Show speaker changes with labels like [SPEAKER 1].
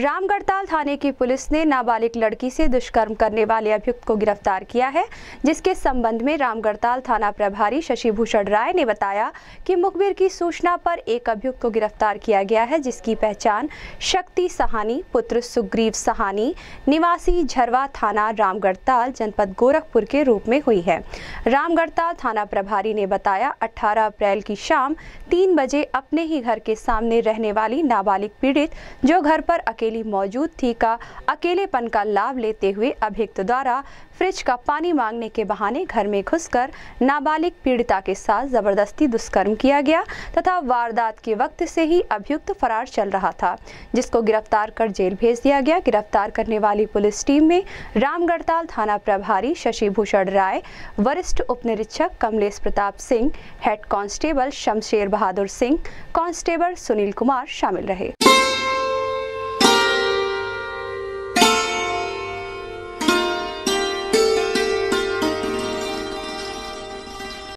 [SPEAKER 1] रामगढ़ताल थाने की पुलिस ने नाबालिग लड़की से दुष्कर्म करने वाले अभियुक्त को गिरफ्तार किया है जिसके संबंध में रामगढ़ताल थाना प्रभारी शशि भूषण राय ने बताया कि मुखबिर की सूचना पर एक अभियुक्त को गिरफ्तार किया गया है जिसकी पहचान शक्ति सहानी पुत्र सुग्रीव सहानी निवासी झरवा थाना रामगढ़ताल जनपद गोरखपुर के रूप में हुई है रामगढ़ताल थाना प्रभारी ने बताया अठारह अप्रैल की शाम तीन बजे अपने ही घर के सामने रहने वाली नाबालिग पीड़ित जो घर पर अकेले अकेली मौजूद थी का अकेलेपन का लाभ लेते हुए अभियुक्त द्वारा फ्रिज का पानी मांगने के बहाने घर में घुसकर नाबालिग पीड़िता के साथ जबरदस्ती दुष्कर्म किया गया तथा वारदात के वक्त से ही अभियुक्त फरार चल रहा था जिसको गिरफ्तार कर जेल भेज दिया गया गिरफ्तार करने वाली पुलिस टीम में रामगढ़ताल थाना प्रभारी शशि भूषण राय वरिष्ठ उप निरीक्षक Kamlesh Pratap Singh head constable Shamsher Bahadur Singh constable Sunil Kumar शामिल रहे